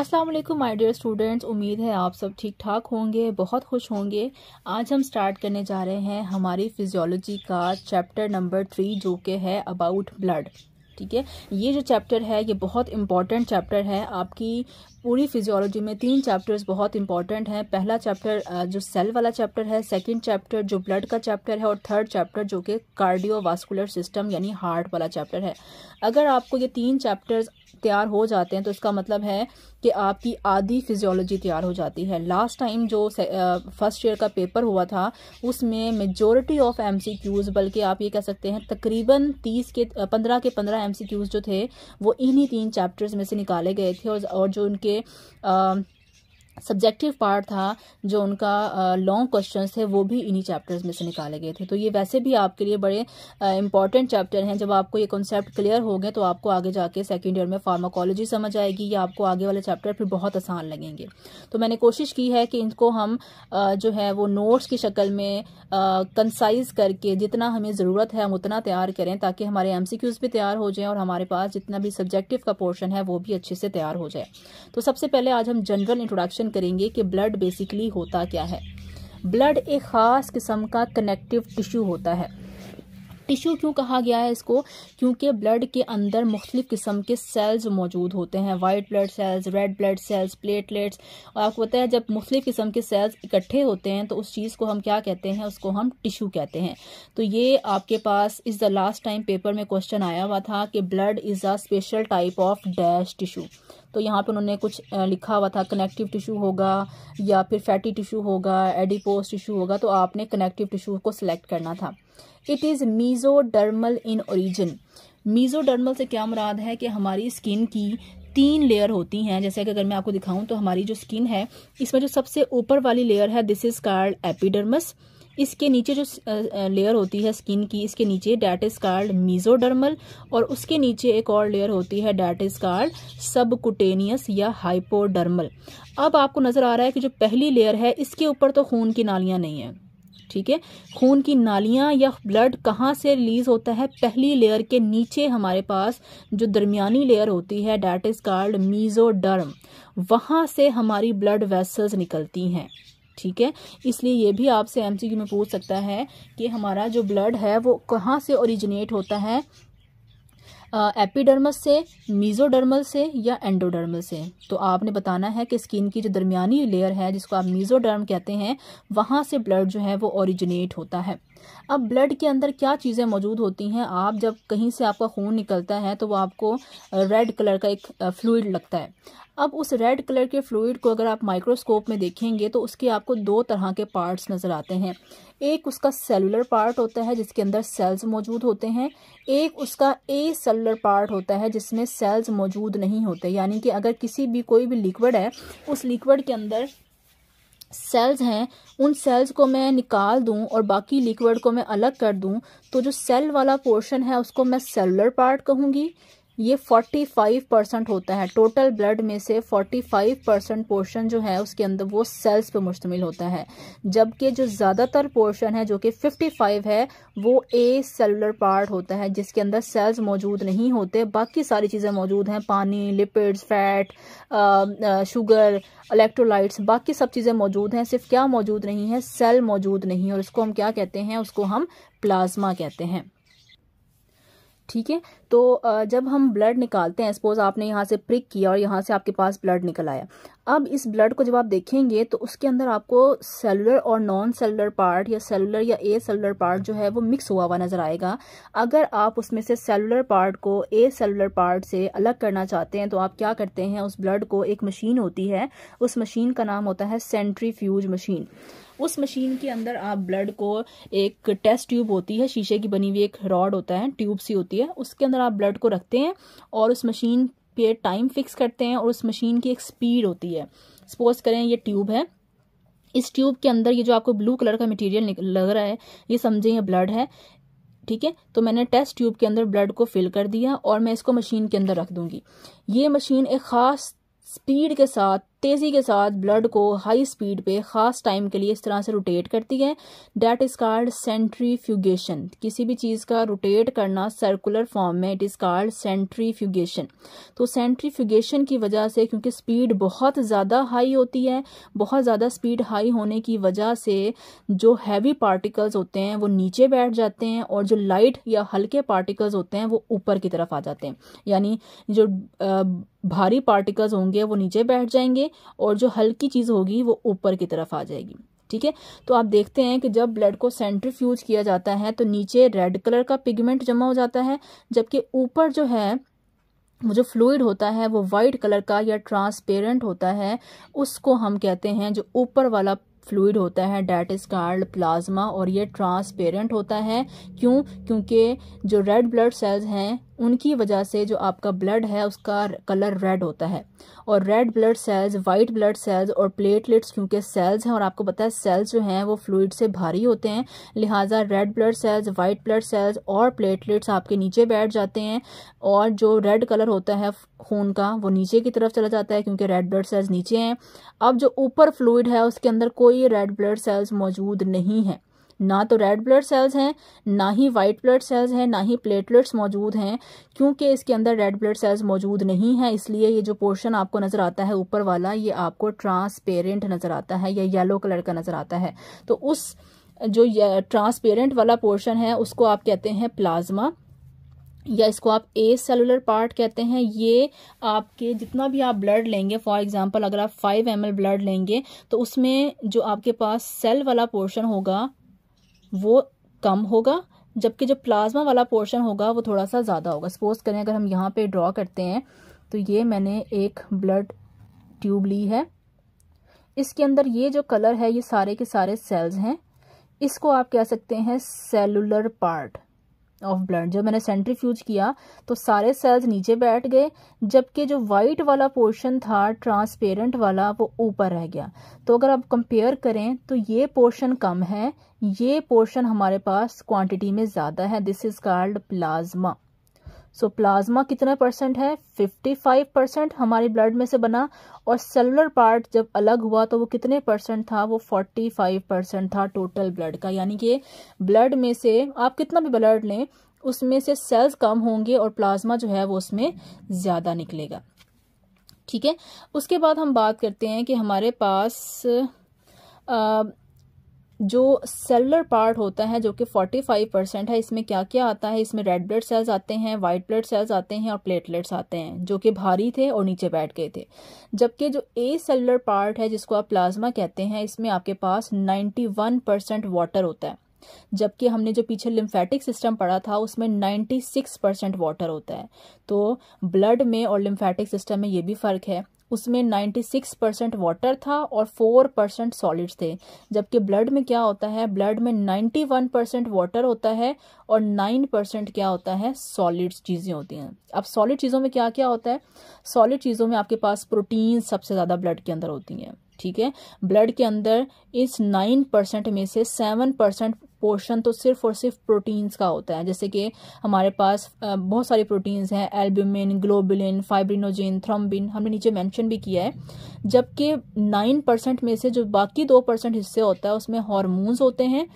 अस्सलाम वालेकुम my dear students उम्मीद है आप सब ठीक ठाक होंगे बहुत खुश होंगे आज हम स्टार्ट करने जा रहे हैं हमारी फिजियोलॉजी का चैप्टर नंबर थ्री जो कि है अबाउट ब्लड ठीक है ये जो चैप्टर है ये बहुत इंपॉर्टेंट चैप्टर है आपकी पूरी फिजियोलॉजी में तीन चैप्टर्स बहुत इंपॉर्टेंट हैं पहला चैप्टर जो सेल वाला चैप्टर है सेकंड चैप्टर जो ब्लड का चैप्टर है और थर्ड चैप्टर जो कि कार्डियोवास्कुलर सिस्टम यानी हार्ट वाला चैप्टर है अगर आपको ये तीन चैप्टर्स तैयार हो जाते हैं तो इसका मतलब है कि आपकी आधी फिजियोलॉजी तैयार हो जाती है लास्ट टाइम जो फर्स्ट ईयर का पेपर हुआ था उसमें मेजोरिटी ऑफ एम बल्कि आप ये कह सकते हैं तकरीबन तीस के पंद्रह के पंद्रह एम जो थे वो इन्हीं तीन चैप्टर्स में से निकाले गए थे और जो उनके के आ, सब्जेक्टिव पार्ट था जो उनका लॉन्ग क्वेश्चन थे वो भी इन्हीं चैप्टर्स में से निकाले गए थे तो ये वैसे भी आपके लिए बड़े इंपॉर्टेंट चैप्टर हैं जब आपको ये कॉन्सेप्ट क्लियर हो गए तो आपको आगे जाके सेकेंड ईयर में फार्माकोलॉजी समझ आएगी या आपको आगे वाले चैप्टर फिर बहुत आसान लगेंगे तो मैंने कोशिश की है कि इनको हम जो है वो नोट्स की शक्ल में कंसाइज करके जितना हमें ज़रूरत है हम उतना तैयार करें ताकि हमारे एम भी तैयार हो जाए और हमारे पास जितना भी सब्जेक्टिव का पोर्शन है वो भी अच्छे से तैयार हो जाए तो सबसे पहले आज हम जनरल इंट्रोडक्शन क्वेश्चन करेंगे कि ब्लड बेसिकली होता क्या है ब्लड एक ख़ास किस्म का कनेक्टिव टिश्यू होता है टिश्यू क्यों कहा गया है इसको क्योंकि ब्लड के अंदर मुख्तलिफ किस्म के सेल्स मौजूद होते हैं white blood cells red blood cells platelets और आपको पता है जब मुख्तलिफ किस्म के सेल्स इकट्ठे होते हैं तो उस चीज़ को हम क्या कहते हैं उसको हम टिश्यू कहते हैं तो ये आपके पास इस द लास्ट टाइम पेपर में क्वेश्चन आया हुआ था कि blood is a special type of dash tissue तो यहाँ पे उन्होंने कुछ लिखा हुआ था कनेक्टिव टिश्यू होगा या फिर फैटी टिश्यू होगा एडिपोस टिश्यू होगा तो आपने कनेक्टिव टिश्यू को सिलेक्ट करना था it is mesodermal in origin mesodermal से क्या मुराद है कि हमारी स्किन की तीन लेयर होती हैं जैसे कि अगर मैं आपको दिखाऊं तो हमारी जो स्किन है इसमें जो सबसे ऊपर वाली लेयर है दिस इज कार्ड एपिडर्मस इसके नीचे जो लेयर होती है स्किन की इसके नीचे डैट इज कार्ड मीजोडर्मल और उसके नीचे एक और लेयर होती है डैट इज कार्ड सबकुटेनियस या हाइपोडर्मल अब आपको नजर आ रहा है कि जो पहली लेयर है इसके ऊपर तो खून की नालियां नहीं है ठीक है खून की नालियां या ब्लड कहाँ से रिलीज होता है पहली लेयर के नीचे हमारे पास जो दरमियानी लेयर होती है डैट इज कार्ड मीजोडर्म वहां से हमारी ब्लड वेसल्स निकलती हैं ठीक है इसलिए ये भी आपसे एमसीक्यू में पूछ सकता है कि हमारा जो ब्लड है वो कहाँ से ओरिजिनेट होता है एपिडर्मल से मीजोडर्मल से या एंडोडर्मल से तो आपने बताना है कि स्किन की जो दरमियानी लेयर है जिसको आप मीजोडर्म कहते हैं वहाँ से ब्लड जो है वो ओरिजिनेट होता है अब ब्लड के अंदर क्या चीज़ें मौजूद होती हैं आप जब कहीं से आपका खून निकलता है तो वो आपको रेड कलर का एक फ्लूड लगता है अब उस रेड कलर के फ्लूड को अगर आप माइक्रोस्कोप में देखेंगे तो उसके आपको दो तरह के पार्ट्स नज़र आते हैं एक उसका सेलुलर पार्ट होता है जिसके अंदर सेल्स मौजूद होते हैं एक उसका ए सेलुलर पार्ट होता है जिसमें सेल्स मौजूद नहीं होते यानी कि अगर किसी भी कोई भी लिक्विड है उस लिक्विड के अंदर सेल्स हैं उन सेल्स को मैं निकाल दूं और बाकी लिक्विड को मैं अलग कर दूं तो जो सेल वाला पोर्शन है उसको मैं सेलुलर पार्ट कहूंगी ये 45 परसेंट होता है टोटल ब्लड में से 45 परसेंट पोर्शन जो है उसके अंदर वो सेल्स पे मुश्तमिल होता है जबकि जो ज़्यादातर पोर्शन है जो कि 55 है वो ए सेलुलर पार्ट होता है जिसके अंदर सेल्स मौजूद नहीं होते बाकी सारी चीज़ें मौजूद हैं पानी लिपिड्स फैट शुगर इलेक्ट्रोलाइट्स बाकी सब चीज़ें मौजूद हैं सिर्फ क्या मौजूद नहीं है सेल मौजूद नहीं और उसको हम क्या कहते हैं उसको हम प्लाज्मा कहते हैं ठीक है तो जब हम ब्लड निकालते हैं सपोज आपने यहाँ से प्रिक किया और यहाँ से आपके पास ब्लड निकल आया अब इस ब्लड को जब आप देखेंगे तो उसके अंदर आपको सेलुलर और नॉन सेलुलर पार्ट या सेलुलर या ए सेलुलर पार्ट जो है वो मिक्स हुआ हुआ नज़र आएगा अगर आप उसमें से सेलुलर पार्ट को ए सेलुलर पार्ट से अलग करना चाहते हैं तो आप क्या करते हैं उस ब्लड को एक मशीन होती है उस मशीन का नाम होता है सेंट्रीफ्यूज मशीन उस मशीन के अंदर आप ब्लड को एक टेस्ट ट्यूब होती है शीशे की बनी हुई एक रॉड होता है ट्यूब सी होती है उसके अंदर आप ब्लड को रखते हैं और उस मशीन पे टाइम फिक्स करते हैं और उस मशीन की एक स्पीड होती है सपोज करें ये ट्यूब है इस ट्यूब के अंदर ये जो आपको ब्लू कलर का मटेरियल लग रहा है ये समझें ये ब्लड है ठीक है तो मैंने टेस्ट ट्यूब के अंदर ब्लड को फिल कर दिया और मैं इसको मशीन के अंदर रख दूंगी ये मशीन एक ख़ास स्पीड के साथ तेज़ी के साथ ब्लड को हाई स्पीड पे ख़ास टाइम के लिए इस तरह से रोटेट करती है डैट इज़ कार्ड सेंट्रीफ्यूगेशन किसी भी चीज़ का रोटेट करना सर्कुलर फॉर्म में इट इज़ कार्ड सेंट्रीफ्यूगेशन तो सेंट्रीफ्यूगेशन की वजह से क्योंकि स्पीड बहुत ज़्यादा हाई होती है बहुत ज़्यादा स्पीड हाई होने की वजह से जो हैवी पार्टिकल्स होते हैं वो नीचे बैठ जाते हैं और जो लाइट या हल्के पार्टिकल्स होते हैं वो ऊपर की तरफ आ जाते हैं यानी जो भारी पार्टिकल्स होंगे वो नीचे बैठ जाएंगे और जो हल्की चीज़ होगी वो ऊपर की तरफ आ जाएगी ठीक है तो आप देखते हैं कि जब ब्लड को सेंट्रीफ्यूज किया जाता है तो नीचे रेड कलर का पिगमेंट जमा हो जाता है जबकि ऊपर जो है वो जो फ्लूड होता है वो वाइट कलर का या ट्रांसपेरेंट होता है उसको हम कहते हैं जो ऊपर वाला फ्लूड होता है डैट इज कार्ड प्लाज्मा और ये ट्रांसपेरेंट होता है क्यों क्योंकि जो रेड ब्लड सेल्स हैं उनकी वजह से जो आपका ब्लड है उसका कलर रेड होता है और red blood cells white blood cells और प्लेटलेट्स क्योंकि सेल्स हैं और आपको पता है सेल्स जो हैं वो फ्लूड से भारी होते हैं लिहाजा red blood cells white blood cells और प्लेटलेट्स आपके नीचे बैठ जाते हैं और जो रेड कलर होता है खून का वो नीचे की तरफ चला जाता है क्योंकि रेड ब्लड सेल्स नीचे हैं अब जो ऊपर फ्लूड है उसके अंदर कोई रेड ब्लड सेल्स मौजूद नहीं है ना तो रेड ब्लड सेल्स हैं ना ही वाइट ब्लड सेल्स हैं ना ही प्लेटलेट्स मौजूद हैं क्योंकि इसके अंदर रेड ब्लड सेल्स मौजूद नहीं हैं इसलिए ये जो पोर्शन आपको नज़र आता है ऊपर वाला ये आपको ट्रांसपेरेंट नज़र आता है या येलो कलर का नज़र आता है तो उस जो ट्रांसपेरेंट वाला पोर्शन है उसको आप कहते हैं प्लाज्मा या इसको आप ए सेलुलर पार्ट कहते हैं ये आपके जितना भी आप ब्लड लेंगे फॉर एग्जांपल अगर आप 5 एम ब्लड लेंगे तो उसमें जो आपके पास सेल वाला पोर्शन होगा वो कम होगा जबकि जो प्लाज्मा वाला पोर्शन होगा वो थोड़ा सा ज़्यादा होगा सपोज करें अगर हम यहाँ पे ड्रॉ करते हैं तो ये मैंने एक ब्लड ट्यूब ली है इसके अंदर ये जो कलर है ये सारे के सारे सेल्स हैं इसको आप कह सकते हैं सेलुलर पार्ट ऑफ ब्लड जब मैंने सेंट्रीफ्यूज किया तो सारे सेल्स नीचे बैठ गए जबकि जो वाइट वाला पोर्शन था ट्रांसपेरेंट वाला वो ऊपर रह गया तो अगर आप कंपेयर करें तो ये पोर्शन कम है ये पोर्शन हमारे पास क्वांटिटी में ज़्यादा है this is called plasma so so, plasma कितना परसेंट है 55 परसेंट हमारे ब्लड में से बना और सेलुलर पार्ट जब अलग हुआ तो वो कितने परसेंट था वो 45 परसेंट था टोटल ब्लड का यानी कि ब्लड में से आप कितना भी ब्लड लें उसमें से सेल्स कम होंगे और प्लाज्मा जो है वो उसमें ज़्यादा निकलेगा ठीक है उसके बाद हम बात करते हैं कि हमारे पास आ, जो सेलुलर पार्ट होता है जो कि 45 परसेंट है इसमें क्या क्या आता है इसमें रेड ब्लड सेल्स आते हैं वाइट ब्लड सेल्स आते हैं और प्लेटलेट्स आते हैं जो कि भारी थे और नीचे बैठ गए थे जबकि जो ए सेलुलर पार्ट है जिसको आप प्लाज्मा कहते हैं इसमें आपके पास वन परसेंट वाटर होता है जबकि हमने जो पीछे लिम्फेटिक सिस्टम पढ़ा था उसमें 96 परसेंट वाटर होता है तो ब्लड में और लिम्फेटिक सिस्टम में ये भी फ़र्क है उसमें 96 परसेंट वाटर था और 4 परसेंट सॉलिड्स थे जबकि ब्लड में क्या होता है ब्लड में 91 परसेंट वाटर होता है और 9 परसेंट क्या होता है सॉलिड्स चीज़ें होती हैं अब सॉलिड चीज़ों में क्या क्या होता है सॉलिड चीज़ों में आपके पास प्रोटीन सबसे ज़्यादा ब्लड के अंदर होती हैं ठीक है ब्लड के अंदर इस नाइन परसेंट में से सेवन परसेंट पोर्शन तो सिर्फ और सिर्फ प्रोटीन्स का होता है जैसे कि हमारे पास बहुत सारी प्रोटीन्स हैं एल्ब्यूमिन ग्लोबुलिन फाइब्रिनोजिन थ्रम्बिन हमने नीचे मेंशन भी किया है जबकि नाइन परसेंट में से जो बाकी दो परसेंट हिस्से होता है उसमें हॉर्मोन्स होते हैं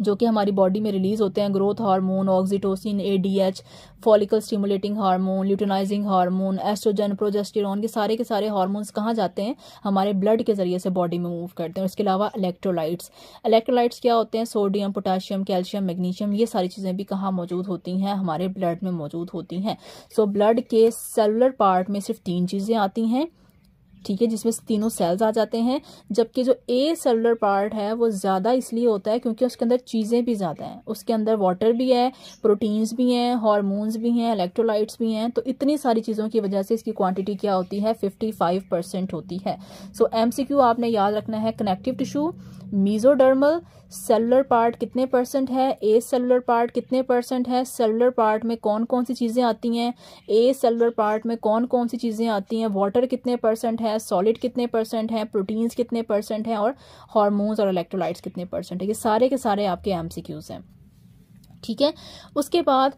जो कि हमारी बॉडी में रिलीज होते हैं growth hormone oxytocin ADH follicle stimulating hormone luteinizing hormone estrogen progesterone के सारे के सारे हार्मोन्स कहाँ जाते हैं हमारे ब्लड के जरिए से बॉडी में मूव करते हैं इसके अलावा इलेक्ट्रोलाइट्स इलेक्ट्रोलाइट्स क्या होते हैं सोडियम पोटाशियम कैल्शियम मैग्नीशियम ये सारी चीज़ें भी कहाँ मौजूद होती हैं हमारे ब्लड में मौजूद होती हैं सो ब्लड के सेलुलर पार्ट में सिर्फ तीन चीज़ें आती हैं ठीक है जिसमें तीनों सेल्स आ जाते हैं जबकि जो ए सेलुलर पार्ट है वो ज़्यादा इसलिए होता है क्योंकि उसके अंदर चीज़ें भी ज़्यादा हैं उसके अंदर वाटर भी है प्रोटीन्स भी हैं हॉर्मोन्स भी हैं इलेक्ट्रोलाइट्स भी हैं तो इतनी सारी चीज़ों की वजह से इसकी क्वांटिटी क्या होती है फिफ्टी फाइव परसेंट होती है सो so, एम आपने याद रखना है connective tissue mesodermal cellular part कितने परसेंट है ए सेलुलर पार्ट कितने परसेंट है सेलुलर पार्ट में कौन कौन सी चीज़ें आती हैं ए सेलुलर पार्ट में कौन कौन सी चीज़ें आती हैं वाटर कितने परसेंट है सॉलिड कितने परसेंट है प्रोटीन्स कितने परसेंट हैं और हार्मोन्स और इलेक्ट्रोलाइट्स कितने परसेंट है ये सारे के सारे आपके एम हैं ठीक है उसके बाद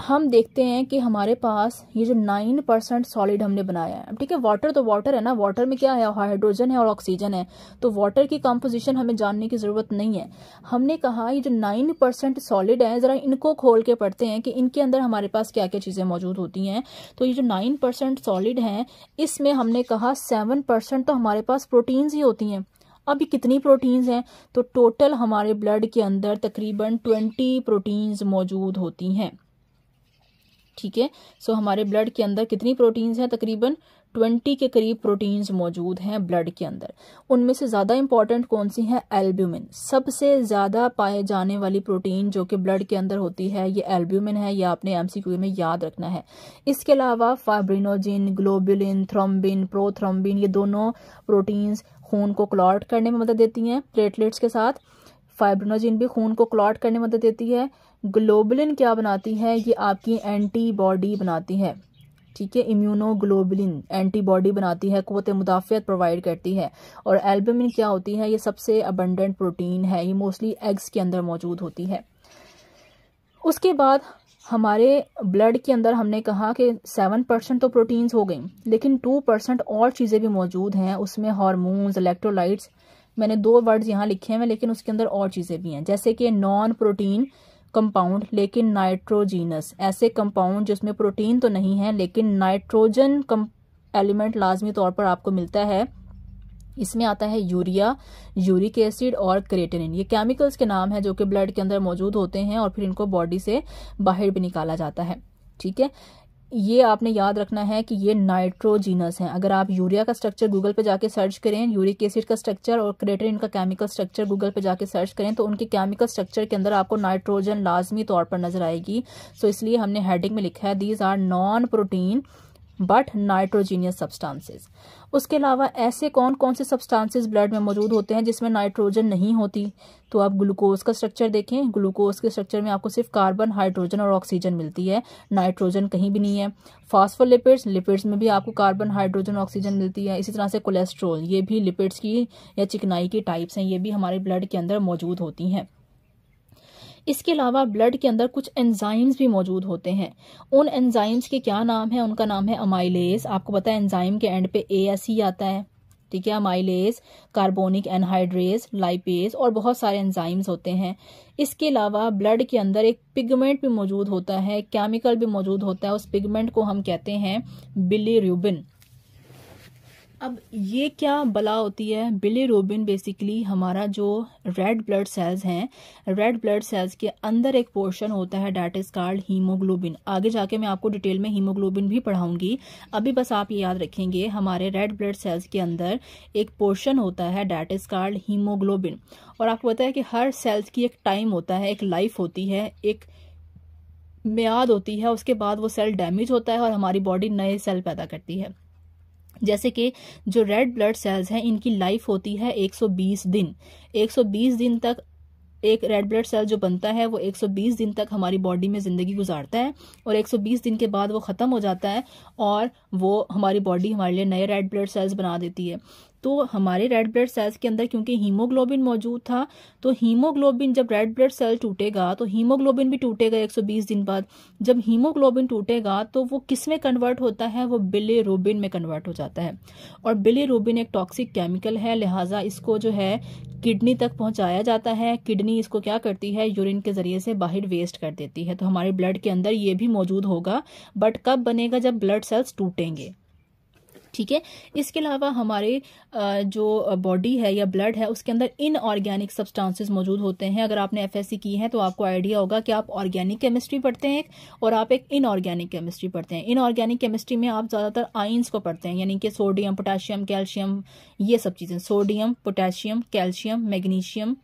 हम देखते हैं कि हमारे पास ये जो नाइन परसेंट सॉलिड हमने बनाया है ठीक है वाटर तो वाटर है ना वाटर में क्या है हाइड्रोजन है और ऑक्सीजन है तो वाटर की कंपोजिशन हमें जानने की ज़रूरत नहीं है हमने कहा ये जो नाइन परसेंट सॉलिड है ज़रा इनको खोल के पढ़ते हैं कि इनके अंदर हमारे पास क्या क्या चीज़ें मौजूद होती हैं तो ये जो नाइन परसेंट सॉलिड है इसमें हमने कहा सेवन परसेंट तो हमारे पास प्रोटीन्स ही होती हैं अब ये कितनी प्रोटीन्स हैं तो टोटल हमारे ब्लड के अंदर तकरीबन ट्वेंटी प्रोटीन्स मौजूद होती हैं ठीक है सो हमारे ब्लड के अंदर कितनी प्रोटीन्स हैं तकरीबन ट्वेंटी के करीब प्रोटीन्स मौजूद हैं ब्लड के अंदर उनमें से ज़्यादा इंपॉर्टेंट कौन सी हैं एल्ब्यूमिन सबसे ज़्यादा पाए जाने वाली प्रोटीन जो कि ब्लड के अंदर होती है ये एल्ब्यूमिन है या आपने एमसीक्यू में याद रखना है इसके अलावा फाइब्रिनोजिन ग्लोबुलिन थ्रोम्बिन प्रोथ्रोम्बिन ये दोनों प्रोटीन्स खून को क्लॉट करने में मदद देती हैं प्लेटलेट्स के साथ फाइब्रिनोजिन भी खून को क्लॉट करने में मदद देती है ग्लोबलिन क्या बनाती है ये आपकी एंटीबॉडी बनाती है ठीक है इम्यूनोग्लोबलिन एंटीबॉडी बनाती है क़ुत मुदाफियत प्रोवाइड करती है और एल्बमिन क्या होती है ये सबसे अबंडेंट प्रोटीन है ये मोस्टली एग्स के अंदर मौजूद होती है उसके बाद हमारे ब्लड के अंदर हमने कहा कि सेवन परसेंट तो प्रोटीन्स हो गई लेकिन टू परसेंट और चीज़ें भी मौजूद हैं उसमें हारमोन्स इलेक्ट्रोलाइट्स मैंने दो वर्ड्स यहाँ लिखे हैं लेकिन उसके अंदर और चीज़ें भी हैं जैसे कि नॉन प्रोटीन कंपाउंड लेकिन नाइट्रोजीनस ऐसे कंपाउंड जिसमें प्रोटीन तो नहीं है लेकिन नाइट्रोजन एलिमेंट लाजमी तौर पर आपको मिलता है इसमें आता है यूरिया यूरिक एसिड और क्रेटेनिन ये केमिकल्स के नाम है जो कि ब्लड के अंदर मौजूद होते हैं और फिर इनको बॉडी से बाहर भी निकाला जाता है ठीक है ये आपने याद रखना है कि ये नाइट्रोजीनस हैं अगर आप यूरिया का स्ट्रक्चर गूगल पे जाके सर्च करें यूरिक एसिड का स्ट्रक्चर और क्रेटरिन का केमिकल स्ट्रक्चर गूगल पे जाके सर्च करें तो उनके केमिकल स्ट्रक्चर के अंदर आपको नाइट्रोजन लाजमी तौर पर नजर आएगी सो so इसलिए हमने हेडिंग में लिखा है these are non protein but nitrogenous substances उसके अलावा ऐसे कौन कौन से सब्सटेंसेस ब्लड में मौजूद होते हैं जिसमें नाइट्रोजन नहीं होती तो आप ग्लूकोज का स्ट्रक्चर देखें ग्लूकोज के स्ट्रक्चर में आपको सिर्फ कार्बन हाइड्रोजन और ऑक्सीजन मिलती है नाइट्रोजन कहीं भी नहीं है फॉस्फोलिपिड्स लिपिड्स में भी आपको कार्बन हाइड्रोजन ऑक्सीजन मिलती है इसी तरह से कोलेस्ट्रोल ये भी लिपिड्स की या चिकनाई की टाइप्स हैं ये भी हमारे ब्लड के अंदर मौजूद होती हैं इसके अलावा ब्लड के अंदर कुछ एंजाइम्स भी मौजूद होते हैं उन एंजाइम्स के क्या नाम है उनका नाम है अमाइलेस आपको पता है एंजाइम के एंड पे ए एस ही आता है ठीक है अमाइलेस कार्बोनिक एनहाइड्रेस लाइपेज और बहुत सारे एंजाइम्स होते हैं इसके अलावा ब्लड के अंदर एक पिगमेंट भी मौजूद होता है केमिकल भी मौजूद होता है उस पिगमेंट को हम कहते हैं बिली अब ये क्या बला होती है बिले रोबिन बेसिकली हमारा जो रेड ब्लड सेल्स हैं रेड ब्लड सेल्स के अंदर एक पोर्शन होता है डैट इज कार्ड हीमोग्लोबिन आगे जाके मैं आपको डिटेल में हीमोग्लोबिन भी पढ़ाऊंगी अभी बस आप ये याद रखेंगे हमारे रेड ब्लड सेल्स के अंदर एक पोर्शन होता है डैट इज कार्ड हीमोग्लोबिन और आपको पता है कि हर सेल्स की एक टाइम होता है एक लाइफ होती है एक म्याद होती है उसके बाद वो सेल डैमेज होता है और हमारी बॉडी नए सेल पैदा करती है जैसे कि जो रेड ब्लड सेल्स हैं इनकी लाइफ होती है 120 दिन 120 दिन तक एक रेड ब्लड सेल जो बनता है वो 120 दिन तक हमारी बॉडी में ज़िंदगी गुजारता है और 120 दिन के बाद वो ख़त्म हो जाता है और वो हमारी बॉडी हमारे लिए नए रेड ब्लड सेल्स बना देती है तो हमारे रेड ब्लड सेल्स के अंदर क्योंकि हीमोग्लोबिन मौजूद था तो हीमोग्लोबिन जब रेड ब्लड सेल टूटेगा तो हीमोग्लोबिन भी टूटेगा 120 दिन बाद जब हीमोग्लोबिन टूटेगा तो वो किस में कन्वर्ट होता है वो बिलेरोबिन में कन्वर्ट हो जाता है और बिलेरोबिन एक टॉक्सिक केमिकल है लिहाजा इसको जो है किडनी तक पहुंचाया जाता है किडनी इसको क्या करती है यूरिन के जरिए से बाहर वेस्ट कर देती है तो हमारे ब्लड के अंदर ये भी मौजूद होगा बट कब बनेगा जब ब्लड सेल्स टूटेंगे ठीक है इसके अलावा हमारे जो बॉडी है या ब्लड है उसके अंदर इनऑर्गेनिक सब्सटेंसेस मौजूद होते हैं अगर आपने एफएससी की है तो आपको आइडिया होगा कि आप ऑर्गेनिक केमिस्ट्री पढ़ते हैं और आप एक इनऑर्गेनिक केमिस्ट्री पढ़ते हैं इनऑर्गेनिक केमिस्ट्री में आप ज़्यादातर आइन्स को पढ़ते हैं यानी कि सोडियम पोटाशियम कैल्शियम ये सब चीज़ें sodium potassium calcium magnesium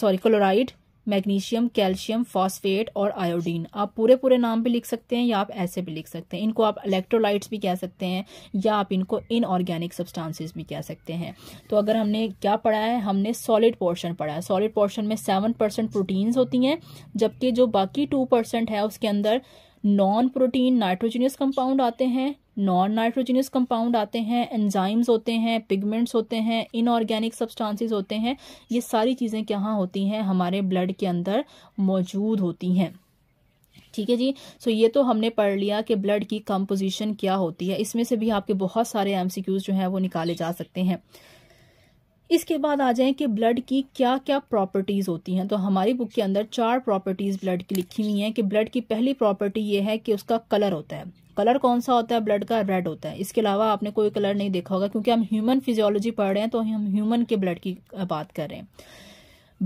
sorry chloride magnesium calcium phosphate और आयोडीन आप पूरे पूरे नाम भी लिख सकते हैं या आप ऐसे भी लिख सकते हैं इनको आप इलेक्ट्रोलाइट्स भी कह सकते हैं या आप इनको इनऑर्गेनिक सब्सटेंसेस भी कह सकते हैं तो अगर हमने क्या पढ़ा है हमने सॉलिड पोर्शन पढ़ा है सॉलिड पोर्शन में सेवन परसेंट प्रोटीन्स होती हैं जबकि जो बाकी टू परसेंट है उसके अंदर नॉन प्रोटीन नाइट्रोजीनियस कंपाउंड आते हैं नॉन नाइट्रोजीनियस कंपाउंड आते हैं एंजाइम्स होते हैं पिगमेंट्स होते हैं इनऑर्गेनिक सब्सटेंसेस होते हैं ये सारी चीज़ें क्या होती हैं हमारे ब्लड के अंदर मौजूद होती हैं ठीक है जी सो ये तो हमने पढ़ लिया कि ब्लड की कंपोजिशन क्या होती है इसमें से भी आपके बहुत सारे एमसीक्यूज जो हैं वो निकाले जा सकते हैं इसके बाद आ जाए कि ब्लड की क्या क्या प्रॉपर्टीज़ होती हैं तो हमारी बुक के अंदर चार प्रॉपर्टीज़ ब्लड की लिखी हुई हैं कि ब्लड की पहली प्रॉपर्टी ये है कि उसका कलर होता है कलर कौन सा होता है ब्लड का रेड होता है इसके अलावा आपने कोई कलर नहीं देखा होगा क्योंकि हम ह्यूमन फिजियोलॉजी पढ़ रहे हैं तो हम ह्यूमन के ब्लड की बात कर रहे हैं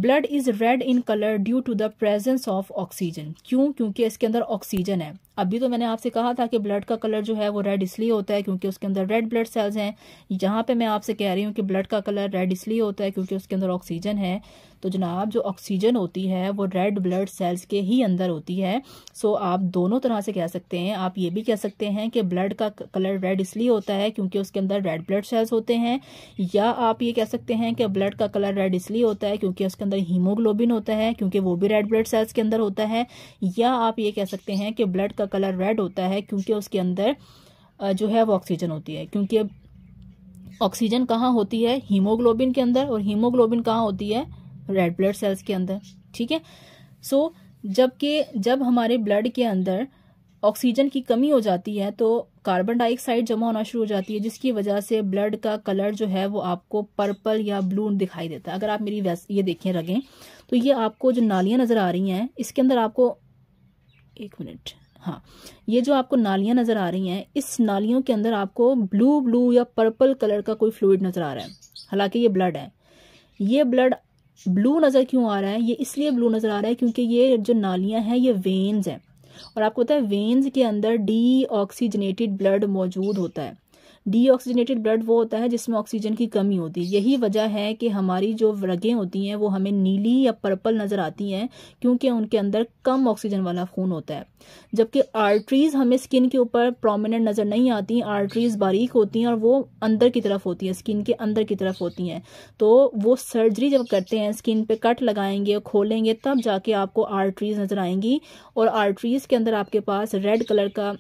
blood is red in colour due to the presence of oxygen क्यों क्योंकि इसके अंदर ऑक्सीजन है अभी तो मैंने आपसे कहा था कि ब्लड का कलर जो है वो रेड इसलिए होता है क्योंकि उसके अंदर रेड ब्लड सेल्स हैं जहां पे मैं आपसे कह रही हूं कि ब्लड का कलर रेड इसलिए होता है क्योंकि उसके अंदर ऑक्सीजन है तो जनाब जो ऑक्सीजन होती है वो रेड ब्लड सेल्स के ही अंदर होती है सो आप दोनों तरह से कह सकते हैं आप ये भी कह सकते हैं कि ब्लड का कलर रेड इसलिए होता है क्योंकि उसके अंदर रेड ब्लड सेल्स होते हैं या आप ये कह सकते हैं कि ब्लड का कलर रेड इसलिए होता है क्योंकि उसके अंदर हीमोग्लोबिन होता है क्योंकि वो भी रेड ब्लड सेल्स के अंदर होता है या आप ये कह सकते हैं कि ब्लड का कलर रेड होता है क्योंकि उसके अंदर जो है वो ऑक्सीजन होती है क्योंकि ऑक्सीजन कहाँ होती है हीमोग्लोबिन के अंदर और हीमोग्लोबिन कहाँ होती है रेड ब्लड सेल्स के अंदर ठीक है सो जबकि जब हमारे ब्लड के अंदर ऑक्सीजन की कमी हो जाती है तो कार्बन डाइऑक्साइड जमा होना शुरू हो जाती है जिसकी वजह से ब्लड का कलर जो है वो आपको पर्पल या ब्लू दिखाई देता है अगर आप मेरी ये देखें रगें तो ये आपको जो नालियाँ नज़र आ रही हैं इसके अंदर आपको एक मिनट हाँ ये जो आपको नालियां नज़र आ रही हैं इस नालियों के अंदर आपको ब्लू ब्लू या पर्पल कलर का कोई फ्लूड नज़र आ रहा है हालांकि ये ब्लड है ये ब्लड ब्लू नज़र क्यों आ रहा है ये इसलिए ब्लू नज़र आ रहा है क्योंकि ये जो नालियां हैं ये वेन्स हैं और आपको पता है वेन्स के अंदर डी ऑक्सीजनेटेड ब्लड मौजूद होता है डीऑक्सीजनेटेड ब्लड वो होता है जिसमें ऑक्सीजन की कमी होती है यही वजह है कि हमारी जो रगें होती हैं वो हमें नीली या पर्पल नज़र आती हैं क्योंकि उनके अंदर कम ऑक्सीजन वाला खून होता है जबकि आर्टरीज हमें स्किन के ऊपर प्रोमिनेंट नज़र नहीं आती आर्टरीज बारीक होती हैं और वो अंदर की तरफ होती हैं स्किन के अंदर की तरफ होती हैं तो वो सर्जरी जब करते हैं स्किन पे कट लगाएंगे खोलेंगे तब जाके आपको आर्टरीज नज़र आएंगी और आर्टरीज के अंदर आपके पास रेड कलर का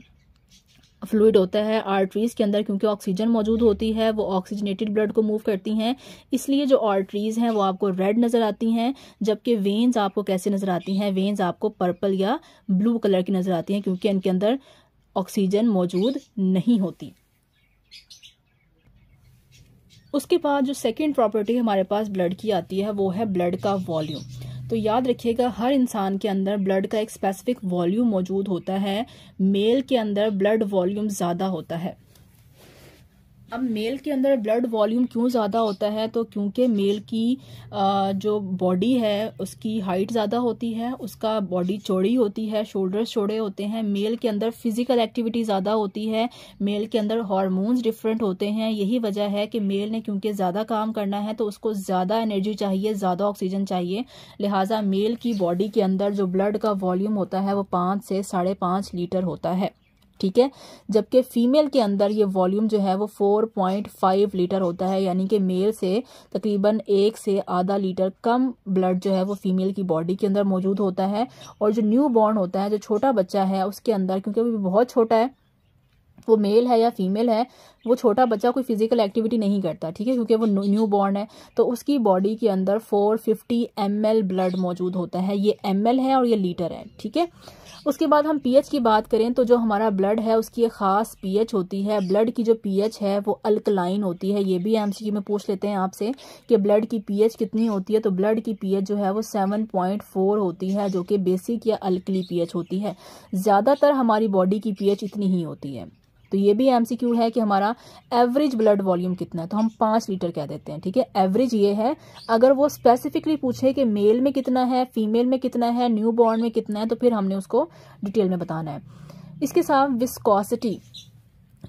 फ्लूड होता है आर्टरीज के अंदर क्योंकि ऑक्सीजन मौजूद होती है वो ऑक्सीजनेटेड ब्लड को मूव करती हैं इसलिए जो आर्टरीज हैं वो आपको रेड नज़र आती हैं जबकि वेन्स आपको कैसे नज़र आती हैं वेन्स आपको पर्पल या ब्लू कलर की नज़र आती हैं क्योंकि इनके अंदर ऑक्सीजन मौजूद नहीं होती उसके बाद जो सेकेंड प्रॉपर्टी हमारे पास ब्लड की आती है वो है ब्लड का वॉल्यूम तो याद रखिएगा हर इंसान के अंदर ब्लड का एक स्पेसिफिक वॉल्यूम मौजूद होता है मेल के अंदर ब्लड वॉल्यूम ज़्यादा होता है अब मेल के अंदर ब्लड वॉल्यूम क्यों ज़्यादा होता है तो क्योंकि मेल की जो बॉडी है उसकी हाइट ज़्यादा होती है उसका बॉडी चौड़ी होती है शोल्डर्स चौड़े होते हैं मेल के अंदर फिजिकल एक्टिविटी ज़्यादा होती है मेल के अंदर हॉर्मोन्स डिफरेंट होते हैं यही वजह है कि मेल ने क्योंकि ज़्यादा काम करना है तो उसको ज़्यादा एनर्जी चाहिए ज़्यादा ऑक्सीजन चाहिए लिहाजा मेल की बॉडी के अंदर जो ब्लड का वॉल्यूम होता है वो पाँच से साढ़े लीटर होता है ठीक है जबकि फीमेल के अंदर ये वॉल्यूम जो है वो 4.5 लीटर होता है यानी कि मेल से तकरीबन एक से आधा लीटर कम ब्लड जो है वो फीमेल की बॉडी के अंदर मौजूद होता है और जो न्यू बॉर्न होता है जो छोटा बच्चा है उसके अंदर क्योंकि वो बहुत छोटा है वो मेल है या फीमेल है वो छोटा बच्चा कोई फिजिकल एक्टिविटी नहीं करता ठीक है क्योंकि वो न्यू बॉर्न है तो उसकी बॉडी के अंदर 450 एम ब्लड मौजूद होता है ये एम है और ये लीटर है ठीक है उसके बाद हम पीएच की बात करें तो जो हमारा ब्लड है उसकी एक ख़ास पीएच होती है ब्लड की जो पीएच है वो अल्कलाइन होती है ये भी एमसीक्यू में पूछ लेते हैं आपसे कि ब्लड की पीएच कितनी होती है तो ब्लड की पीएच जो है वो सेवन पॉइंट फोर होती है जो कि बेसिक या अल्कली पीएच होती है ज़्यादातर हमारी बॉडी की पीएच इतनी ही होती है तो ये भी एम है कि हमारा एवरेज ब्लड वॉल्यूम कितना है तो हम पाँच लीटर कह देते हैं ठीक है एवरेज ये है अगर वो स्पेसिफिकली पूछे कि मेल में कितना है फीमेल में कितना है न्यू बॉर्न में कितना है तो फिर हमने उसको डिटेल में बताना है इसके साथ विस्कॉसिटी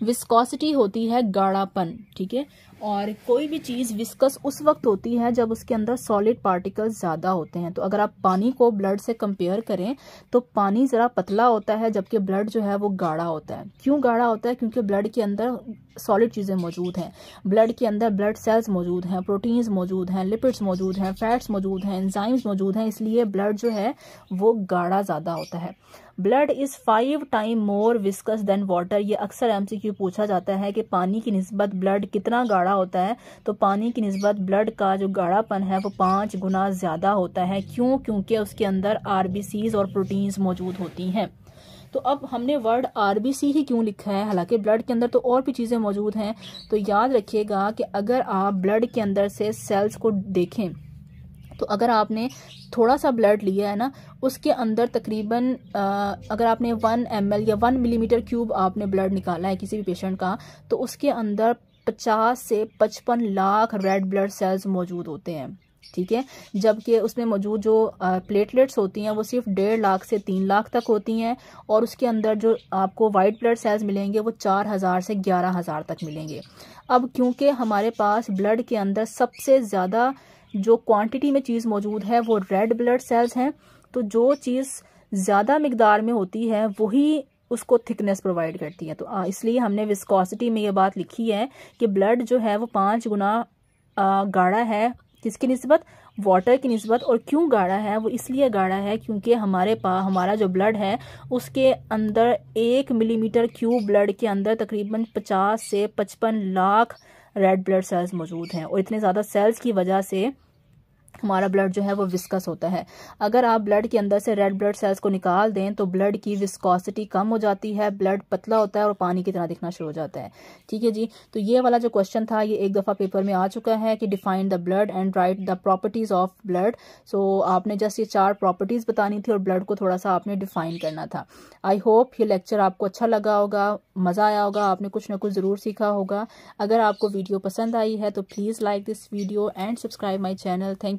विस्कॉसिटी होती है गाढ़ापन ठीक है और कोई भी चीज़ विस्कस उस वक्त होती है जब उसके अंदर सॉलिड पार्टिकल्स ज़्यादा होते हैं तो अगर आप पानी को ब्लड से कंपेयर करें तो पानी ज़रा पतला होता है जबकि ब्लड जो है वो गाढ़ा होता है क्यों गाढ़ा होता है क्योंकि ब्लड के अंदर सॉलिड चीज़ें मौजूद हैं ब्लड के अंदर ब्लड सेल्स मौजूद हैं प्रोटीन्स मौजूद हैं लिपिड्स मौजूद हैं फैट्स मौजूद हैं एंजाइम्स मौजूद हैं इसलिए ब्लड जो है वो गाढ़ा ज़्यादा होता है blood is five time more viscous than water ये अक्सर एम पूछा जाता है कि पानी की नस्बत ब्लड कितना गाढ़ा गाढ़ा होता है तो पानी की नस्बत ब्लड का जो गाढ़ापन है वो पाँच गुना ज़्यादा होता है क्यों क्योंकि उसके अंदर आर और प्रोटीन्स मौजूद होती हैं तो अब हमने वर्ड आर ही क्यों लिखा है हालांकि ब्लड के अंदर तो और भी चीज़ें मौजूद हैं तो याद रखिएगा कि अगर आप ब्लड के अंदर से सेल्स को देखें तो अगर आपने थोड़ा सा ब्लड लिया है ना उसके अंदर तकरीबन अगर आपने वन एम या वन मिलीमीटर क्यूब आपने ब्लड निकाला है किसी भी पेशेंट का तो उसके अंदर 50 से 55 लाख रेड ब्लड सेल्स मौजूद होते हैं ठीक है जबकि उसमें मौजूद जो प्लेटलेट्स होती हैं वो सिर्फ डेढ़ लाख से तीन लाख तक होती हैं और उसके अंदर जो आपको वाइट ब्लड सेल्स मिलेंगे वो चार हज़ार से ग्यारह हज़ार तक मिलेंगे अब क्योंकि हमारे पास ब्लड के अंदर सबसे ज़्यादा जो क्वांटिटी में चीज़ मौजूद है वो रेड ब्लड सेल्स हैं तो जो चीज़ ज़्यादा मकदार में होती है वही उसको थिकनेस प्रोवाइड करती है तो इसलिए हमने विस्कोसिटी में ये बात लिखी है कि ब्लड जो है वो पाँच गुना गाढ़ा है किसकी नस्बत वाटर की नस्बत और क्यों गाढ़ा है वो इसलिए गाढ़ा है क्योंकि हमारे पास हमारा जो ब्लड है उसके अंदर एक मिलीमीटर क्यूब ब्लड के अंदर तकरीबन पचास से पचपन लाख रेड ब्लड सेल्स मौजूद हैं और इतने ज़्यादा सेल्स की वजह से हमारा ब्लड जो है वो विस्कस होता है अगर आप ब्लड के अंदर से रेड ब्लड सेल्स को निकाल दें तो ब्लड की विस्कोसिटी कम हो जाती है ब्लड पतला होता है और पानी की तरह दिखना शुरू हो जाता है ठीक है जी तो ये वाला जो क्वेश्चन था ये एक दफ़ा पेपर में आ चुका है कि define the blood and write the properties of blood so आपने जस्ट ये चार प्रॉपर्टीज़ बतानी थी और ब्लड को थोड़ा सा आपने डिफाइन करना था आई होप ये लेक्चर आपको अच्छा लगा होगा मज़ा आया होगा आपने कुछ ना कुछ ज़रूर सीखा होगा अगर आपको वीडियो पसंद आई है तो please like this video and subscribe my channel thank